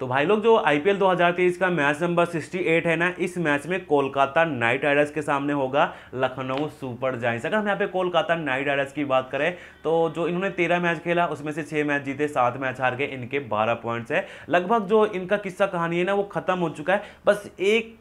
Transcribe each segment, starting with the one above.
तो भाई लोग जो आईपीएल 2023 का मैच नंबर 68 है ना इस मैच में कोलकाता नाइट राइडर्स के सामने होगा लखनऊ सुपर जाइंस अगर हम यहाँ पे कोलकाता नाइट राइडर्स की बात करें तो जो इन्होंने तेरह मैच खेला उसमें से छह मैच जीते सात मैच हार गए इनके बारह पॉइंट्स है लगभग जो इनका किस्सा कहानी है ना वो खत्म हो चुका है बस एक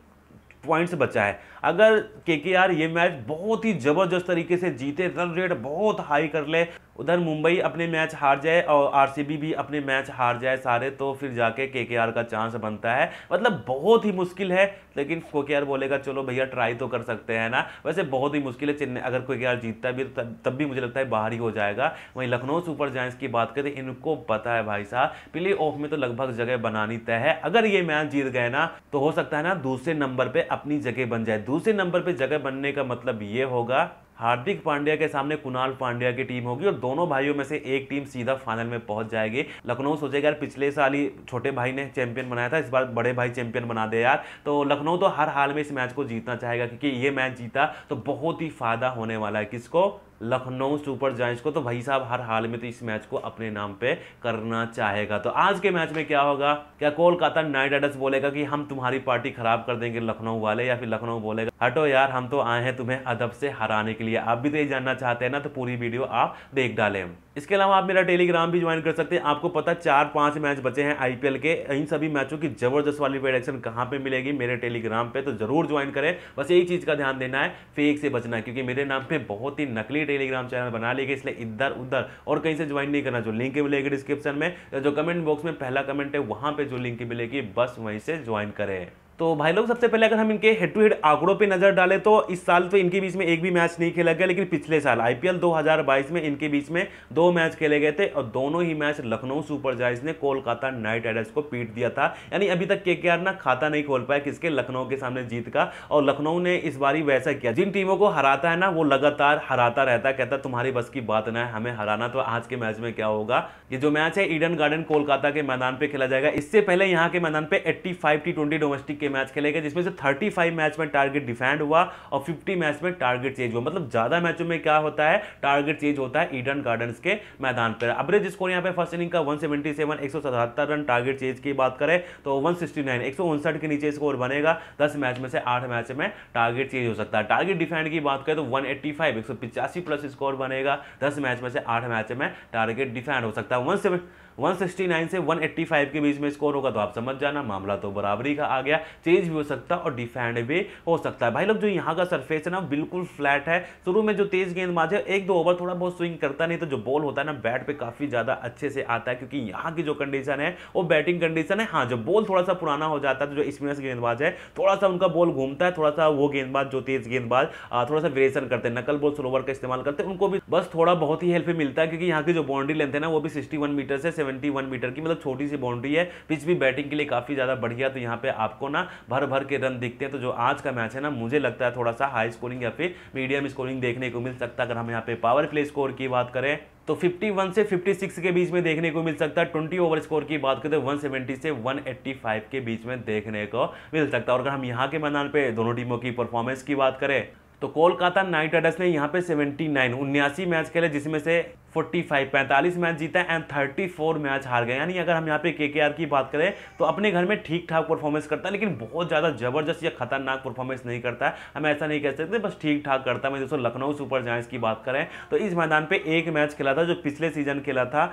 पॉइंट्स बचा है अगर के ये मैच बहुत ही ज़बरदस्त तरीके से जीते रन रेट बहुत हाई कर ले उधर मुंबई अपने मैच हार जाए और आरसीबी भी अपने मैच हार जाए सारे तो फिर जाके केकेआर का चांस बनता है मतलब बहुत ही मुश्किल है लेकिन कोकेआर बोलेगा चलो भैया ट्राई तो कर सकते हैं ना वैसे बहुत ही मुश्किल है चेन्नई अगर कोकेआर जीतता भी तो तब, भी मुझे लगता है बाहर ही हो जाएगा वहीं लखनऊ सुपर जाइंस की बात करें इनको पता है भाई साहब प्ले ऑफ में तो लगभग जगह बनानी तय है अगर ये मैच जीत गए ना तो हो सकता है ना दूसरे नंबर पर अपनी जगह बन जाए दूसरे नंबर पर जगह बनने का मतलब ये होगा हार्दिक पांड्या के सामने कुणाल पांड्या की टीम होगी और दोनों भाइयों में से एक टीम सीधा फाइनल में पहुंच जाएगी लखनऊ सोचेगा यार पिछले साल ही छोटे भाई ने चैंपियन बनाया था इस बार बड़े भाई चैंपियन बना दे यार तो लखनऊ तो हर हाल में इस मैच को जीतना चाहेगा क्योंकि ये मैच जीता तो बहुत ही फायदा होने वाला है किसको लखनऊ सुपर जायंट्स को तो भाई साहब हर हाल में तो इस मैच को अपने नाम पे करना चाहेगा तो आज के मैच में क्या होगा क्या कोलकाता नाइट राइडर्स बोलेगा कि हम तुम्हारी पार्टी खराब कर देंगे लखनऊ वाले या फिर लखनऊ बोलेगा हटो यार हम तो आए हैं तुम्हें अदब से हराने के लिए आप भी तो ये जानना चाहते हैं ना तो पूरी वीडियो आप देख डालें इसके अलावा आप मेरा टेलीग्राम भी ज्वाइन कर सकते हैं आपको पता चार पांच मैच बचे हैं आईपीएल के इन सभी मैचों की जबरदस्त वाली प्रोडक्शन कहाँ पे मिलेगी मेरे टेलीग्राम पे तो जरूर ज्वाइन करें बस एक चीज़ का ध्यान देना है फेक से बचना क्योंकि मेरे नाम पे बहुत ही नकली टेलीग्राम चैनल बना लिए गए इसलिए इधर उधर और कहीं से ज्वाइन नहीं करना जो लिंक मिलेगी डिस्क्रिप्शन में जो कमेंट बॉक्स में पहला कमेंट है वहाँ पर जो लिंक मिलेगी बस वहीं से ज्वाइन करें तो भाई लोग सबसे पहले अगर हम इनके हेड टू हेड आंकड़ों पे नज़र डालें तो इस साल तो इनके बीच में एक भी मैच नहीं खेला गया लेकिन पिछले साल आईपीएल 2022 में इनके बीच में दो मैच खेले गए थे और दोनों ही मैच लखनऊ सुपर जायंट्स ने कोलकाता नाइट राइडर्स को पीट दिया था यानी अभी तक के ना खाता नहीं खोल पाया किसके लखनऊ के सामने जीत का और लखनऊ ने इस बार वैसा किया जिन टीमों को हराता है ना वो लगातार हराता रहता है कहता तुम्हारी बस की बात ना है हमें हराना तो आज के मैच में क्या होगा ये जो मैच है ईडन गार्डन कोलकाता के मैदान पर खेला जाएगा इससे पहले यहाँ के मैदान पर एट्टी फाइव टी डोमेस्टिक के मैच खेले गए जिसमें से 35 मैच में टारगेट डिफेंड हुआ और 50 मैच में टारगेट चेंज हुआ मतलब ज़्यादा मैचों में क्या होता है टारगेट चेंज होता है ईडन गार्डन्स के मैदान पर अवरेज स्कोर यहाँ पे फर्स्ट इनिंग का 177 177 रन टारगेट चेंज की बात करें तो 169 159 के नीचे स्कोर बनेगा दस मैच में से आठ मैच में टारगेट चेंज हो सकता है टारगेट डिफेंड की बात करें तो 185 185 प्लस स्कोर बनेगा दस मैच में से आठ मैच में टारगेट डिफेंड हो सकता है वन सेवन 169 से 185 के बीच में स्कोर होगा तो आप समझ जाना मामला तो बराबरी का आ गया चेंज भी हो सकता है और डिफेंड भी हो सकता है भाई लोग जो यहाँ का सरफेस है ना बिल्कुल फ्लैट है शुरू में जो तेज गेंदबाज है एक दो ओवर थोड़ा बहुत स्विंग करता नहीं तो जो बॉल होता है ना बैट पे काफ़ी ज़्यादा अच्छे से आता है क्योंकि यहाँ की जो कंडीशन है वो बैटिंग कंडीशन है हाँ जब बॉल थोड़ा सा पुराना हो जाता है तो जो स्पिनर्स गेंदबाज है थोड़ा सा उनका बॉल घूमता है थोड़ा सा वो गेंदबाज जो तेज गेंदबाज थोड़ा सा वेरिएशन करते हैं नकल बॉल स्लोवर का इस्तेमाल करते हैं उनको भी बस थोड़ा बहुत ही हेल्प मिलता है क्योंकि यहाँ की जो बाउंड्री लेंथ है ना वो भी सिक्सटी मीटर से सेवेंटी मीटर की मतलब छोटी सी बाउंड्री है पिच भी बैटिंग के लिए काफ़ी ज़्यादा बढ़िया तो यहाँ पे आपको ना भर भर के रन दिखते हैं तो जो आज का मैच है ना मुझे लगता है थोड़ा सा हाई स्कोरिंग या फिर मीडियम स्कोरिंग देखने को मिल सकता है अगर हम यहाँ पे पावर प्ले स्कोर की बात करें तो 51 से 56 के बीच में देखने को मिल सकता है 20 ओवर स्कोर की बात करें तो 170 से 185 के बीच में देखने को मिल सकता है और अगर हम यहाँ के मैदान पे दोनों टीमों की परफॉर्मेंस की बात करें तो कोलकाता नाइट राइडर्स ने यहाँ पे 79 उन्यासी मैच खेले जिसमें से फोर्टी फाइव पैंतालीस मैच जीता है एंड थर्टी फोर मैच हार गए यानी अगर हम यहाँ पे के के आर की बात करें तो अपने घर में ठीक ठाक परफॉर्मेंस करता है लेकिन बहुत ज़्यादा जबरदस्त या खतरनाक परफॉर्मेंस नहीं करता है हम ऐसा नहीं कह सकते बस ठीक ठाक करता है मैं दोस्तों लखनऊ सुपर जाइंस की बात करें तो इस मैदान पर एक मैच खेला था जो पिछले सीजन खेला था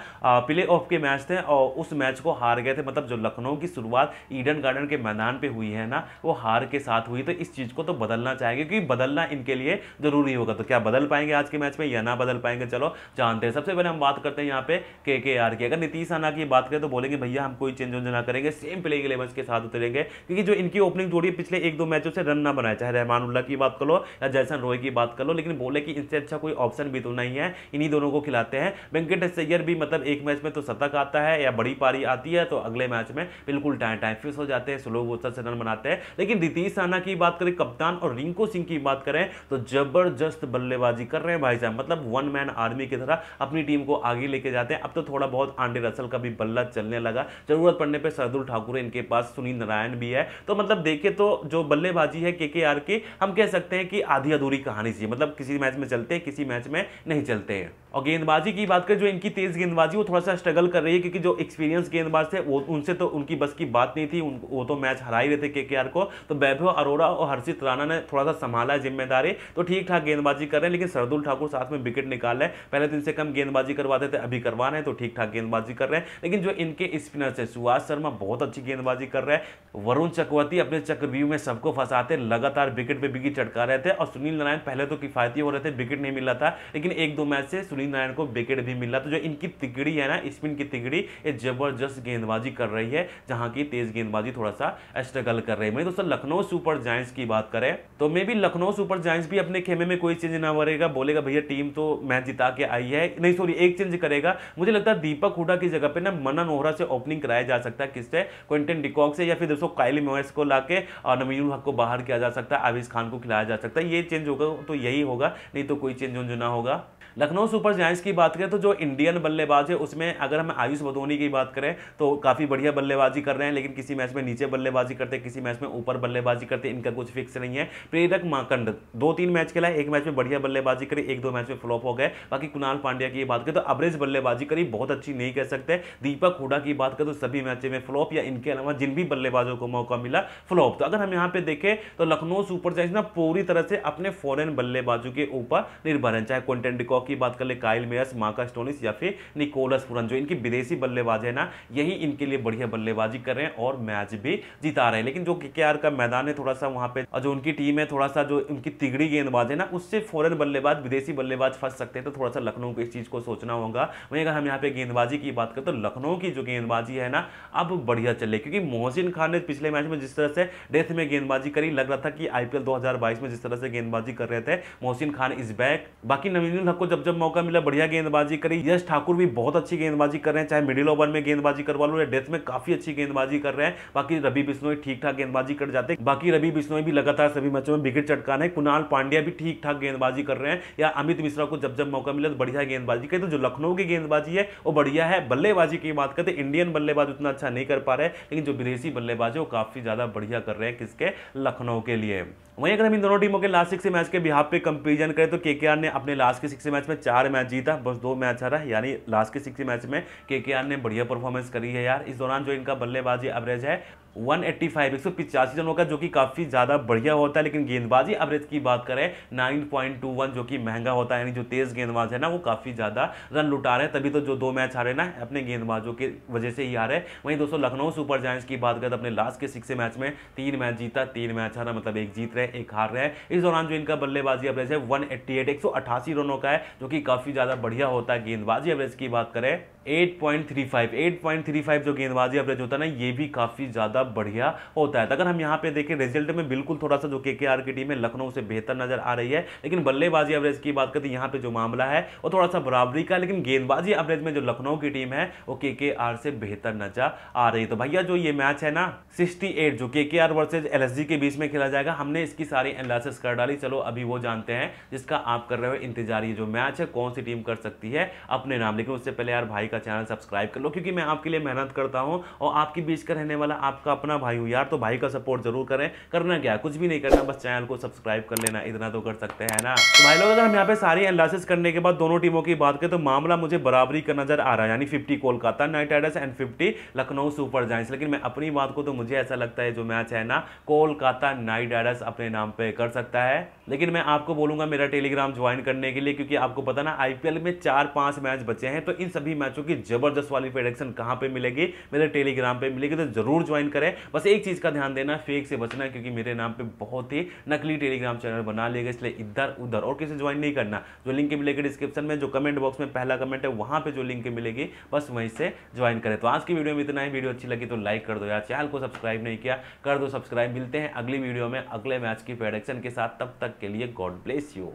प्ले ऑफ के मैच थे और उस मैच को हार गए थे मतलब जो लखनऊ की शुरुआत ईडन गार्डन के मैदान पर हुई है ना वो हार के साथ हुई तो इस चीज़ को तो बदलना चाहेंगे क्योंकि बदलना इनके लिए ज़रूरी होगा तो क्या बदल पाएंगे आज के मैच में या ना बदल पाएंगे चलो जानते मानते हैं सबसे पहले हम बात करते हैं यहाँ पे के के आर की अगर नीतीश राणा की बात करें तो बोलेंगे भैया हम कोई चेंज ना करेंगे सेम प्लेइंग इलेवन के साथ उतरेंगे क्योंकि जो इनकी ओपनिंग जोड़ी पिछले एक दो मैचों से रन ना बनाए चाहे रहमान उल्ला की बात कर लो या जैसन रॉय की बात कर लो लेकिन बोले कि इनसे अच्छा कोई ऑप्शन भी तो नहीं है इन्हीं दोनों को खिलाते हैं वेंकटेश सैयर भी मतलब एक मैच में तो शतक आता है या बड़ी पारी आती है तो अगले मैच में बिल्कुल टाइम टाइम फिक्स हो जाते हैं स्लो गोसर से रन बनाते हैं लेकिन नीतीश राणा की बात करें कप्तान और रिंकू सिंह की बात करें तो जबरदस्त बल्लेबाजी कर रहे हैं भाई साहब मतलब वन मैन आर्मी की तरह अपनी टीम को आगे लेके जाते हैं अब तो थोड़ा बहुत आंडे रसल का भी बल्ला चलने लगा जरूरत पड़ने पर सरदुल ठाकुर इनके पास सुनील नारायण भी है तो मतलब देखे तो जो बल्लेबाजी है के की हम कह सकते हैं कि आधी अधूरी कहानी सी मतलब किसी मैच में चलते हैं किसी मैच में नहीं चलते हैं और गेंदबाजी की बात करें जो इनकी तेज़ गेंदबाजी वो थोड़ा सा स्ट्रगल कर रही है क्योंकि जो एक्सपीरियंस गेंदबाज थे वो उनसे तो उनकी बस की बात नहीं थी उन, वो तो मैच हरा ही रहे थे के को तो वैभव अरोड़ा और हर्षित राणा ने थोड़ा सा संभाला है जिम्मेदारी तो ठीक ठाक गेंदबाजी कर रहे हैं लेकिन सरदुल ठाकुर साथ में विकेट निकाल रहे हैं पहले तो इनसे कम गेंदबाजी करवाते थे अभी करवा रहे हैं तो ठीक ठाक गेंदबाजी कर रहे हैं लेकिन जो इनके स्पिनर्स है सुभाष शर्मा बहुत अच्छी गेंदबाजी कर रहे हैं वरुण चक्रवर्ती अपने चक्रव्यू में सबको फंसाते लगातार विकेट पर बिकी चटका रहे थे और सुनील नारायण पहले तो किफायती हो रहे थे विकेट नहीं मिल रहा था लेकिन एक दो मैच से सुनील सुनील नारायण को विकेट भी मिला तो जो इनकी तिगड़ी है ना स्पिन की तिगड़ी ये जबरदस्त गेंदबाजी कर रही है जहाँ की तेज गेंदबाजी थोड़ा सा स्ट्रगल कर रही है वहीं दोस्तों लखनऊ सुपर जायंट्स की बात करें तो मे भी लखनऊ सुपर जायंट्स भी अपने खेमे में कोई चेंज ना करेगा बोलेगा भैया टीम तो मैच जिता के आई है नहीं सॉरी एक चेंज करेगा मुझे लगता है दीपक हुडा की जगह पर ना मना नोहरा से ओपनिंग कराया जा सकता है किससे क्विंटन डिकॉक से या फिर दोस्तों कायली मोयस को लाके और नमीनुल हक को बाहर किया जा सकता है आविज खान को खिलाया जा सकता है ये चेंज होगा तो यही होगा नहीं तो कोई चेंज जो ना होगा लखनऊ सुपर तो बल्लेबाज जायंट्स की बात करें तो जो इंडियन बल्लेबाज है उसमें अगर हम आयुष बदोनी की बात करें तो काफ़ी बढ़िया बल्लेबाजी कर रहे हैं लेकिन किसी मैच में नीचे बल्लेबाजी करते हैं किसी मैच में ऊपर बल्लेबाजी करते हैं इनका कुछ फिक्स नहीं है प्रेरक माकंड दो तीन मैच खेला एक मैच में बढ़िया बल्लेबाजी करी एक दो मैच में फ्लॉप हो गए बाकी कुणाल पांड्या की बात करें तो अवरेज बल्लेबाजी करी बहुत अच्छी नहीं कह सकते दीपक हुडा की बात करें तो सभी मैचों में फ्लॉप या इनके अलावा जिन भी बल्लेबाजों को मौका मिला फ्लॉप तो अगर हम यहाँ पे देखें तो लखनऊ सुपर जाइंस ना पूरी तरह से अपने फॉरन बल्लेबाजों के ऊपर निर्भर है चाहे कॉन्टेंट डिकॉक की बात कर ले काइल मेयर्स मार्कस टोनिस या फिर निकोलस पुरन जो इनकी विदेशी बल्लेबाज है ना यही इनके लिए बढ़िया बल्लेबाजी कर रहे हैं और मैच भी जिता रहे हैं लेकिन जो के का मैदान है थोड़ा सा वहाँ पे जो उनकी टीम है थोड़ा सा जो उनकी तिगड़ी गेंदबाज है ना उससे फॉरन बल्लेबाज विदेशी बल्लेबाज फंस सकते हैं तो थोड़ा सा लखनऊ को इस चीज़ को सोचना होगा वहीं अगर हम यहाँ पे गेंदबाजी की बात करें तो लखनऊ की जो गेंदबाजी है ना अब बढ़िया चल रही क्योंकि मोहसिन खान ने पिछले मैच में जिस तरह से डेथ में गेंदबाजी करी लग रहा था कि आईपीएल 2022 में जिस तरह से गेंदबाजी कर रहे थे मोहसिन खान इज बैक बाकी नवीन हक को जब जब मौका मौका मिला बढ़िया गेंदबाजी करी यश ठाकुर भी बहुत अच्छी गेंदबाजी कर रहे हैं चाहे मिडिल ओवर में गेंदबाजी करवा लो या डेथ में काफी अच्छी गेंदबाजी कर रहे हैं बाकी रवि बिश्नोई ठीक ठाक गेंदबाजी कर जाते बाकी रवि बिश्नोई भी लगातार सभी मैचों में विकेट चटका रहे कुणाल पांड्या भी ठीक ठाक गेंदबाजी कर रहे हैं या अमित मिश्रा को जब जब मौका मिला तो बढ़िया गेंदबाजी करें तो जो लखनऊ की गेंदबाजी है वो बढ़िया है बल्लेबाजी की बात करते तो इंडियन बल्लेबाज उतना अच्छा नहीं कर पा रहे लेकिन जो विदेशी बल्लेबाज है वो काफी ज्यादा बढ़िया कर रहे हैं किसके लखनऊ के लिए वहीं अगर हम इन दोनों टीमों के लास्ट सिक्स मैच के बिहार पे कंपेरिजन करें तो केकेआर ने अपने लास्ट के सिक्स मैच में चार मैच जीता बस दो मैच हारा यानी लास्ट के सिक्स मैच में के ने बढ़िया परफॉर्मेंस करी है यार इस दौरान जो इनका बल्लेबाजी एवरेज है वन एट्टी फाइव एक सौ पिचासी रनों का जो कि काफ़ी ज़्यादा बढ़िया होता है लेकिन गेंदबाजी एवरेज की बात करें नाइन पॉइंट टू वन जो कि महंगा होता है यानी जो तेज़ गेंदबाज है ना वो काफ़ी ज़्यादा रन लुटा रहे हैं तभी तो जो दो मैच हारे ना अपने गेंदबाजों की वजह से ही हैं वहीं दोस्तों लखनऊ सुपर जायंट्स की बात करें तो अपने लास्ट के सिक्स मैच में तीन मैच जीता तीन मैच हारा मतलब एक जीत रहे एक हार रहे हैं इस दौरान जो इनका बल्लेबाजी एवरेज है वन एट्टी एट एक सौ अट्ठासी रनों का है जो कि काफ़ी ज़्यादा बढ़िया होता है गेंदबाजी एवरेज की बात करें 8.35 8.35 जो गेंदबाजी एवरेज होता है ना ये भी काफ़ी ज़्यादा बढ़िया होता है तो अगर हम यहाँ पे देखें रिजल्ट में बिल्कुल थोड़ा सा जो के के आर की टीम है लखनऊ से बेहतर नजर आ रही है लेकिन बल्लेबाजी एवरेज की बात करते हैं तो यहाँ पे जो मामला है वो थोड़ा सा बराबरी का लेकिन गेंदबाजी एवरेज में जो लखनऊ की टीम है वो के के आर से बेहतर नजर आ रही है तो भैया जो ये मैच है ना सिक्सटी एट जो K K R versus L S G के बीच में खेला जाएगा हमने इसकी सारी एनालिसिस कर डाली चलो अभी वो जानते हैं जिसका आप कर रहे हो इंतजार ये जो मैच है कौन सी टीम कर सकती है अपने नाम लेकिन उससे पहले यार भाई का चैनल सब्सक्राइब कर लो क्योंकि मैं आपके लिए मेहनत करता हूँ और आपके बीच का रहने वाला आपका अपना भाई हूँ यार तो भाई का सपोर्ट जरूर करें करना क्या कुछ भी नहीं करना बस चैनल को सब्सक्राइब कर लेना इतना तो कर सकते हैं ना तो भाई लोग अगर हम यहाँ पे सारी एनालिसिस करने के बाद दोनों टीमों की बात करें तो मामला मुझे बराबरी का नजर आ रहा है यानी fifty Kolkata knight riders and fifty Lucknow super giants लेकिन मैं अपनी बात को तो मुझे ऐसा लगता है जो मैच है ना कोलकाता नाइट राइडर्स अपने नाम पर कर सकता है लेकिन मैं आपको बोलूंगा मेरा टेलीग्राम ज्वाइन करने के लिए क्योंकि आपको पता ना आईपीएल में चार पांच मैच बचे हैं तो इन सभी मैचों क्योंकि जबरदस्त वाली प्रोडक्शन कहां पे मिलेगी मेरे टेलीग्राम पे मिलेगी तो जरूर ज्वाइन करें बस एक चीज़ का ध्यान देना फेक से बचना क्योंकि मेरे नाम पे बहुत ही नकली टेलीग्राम चैनल बना लिया इसलिए इधर उधर और किसी ज्वाइन नहीं करना जो लिंक मिलेगी डिस्क्रिप्शन में जो कमेंट बॉक्स में पहला कमेंट है वहां पर जो लिंक मिलेगी बस वहीं से ज्वाइन करें तो आज की वीडियो में इतना ही वीडियो अच्छी लगी तो लाइक कर दो यार चैनल को सब्सक्राइब नहीं किया कर दो सब्सक्राइब मिलते हैं अगली वीडियो में अगले मैच की प्रोडक्शन के साथ तब तक के लिए गॉड ब्लेस यू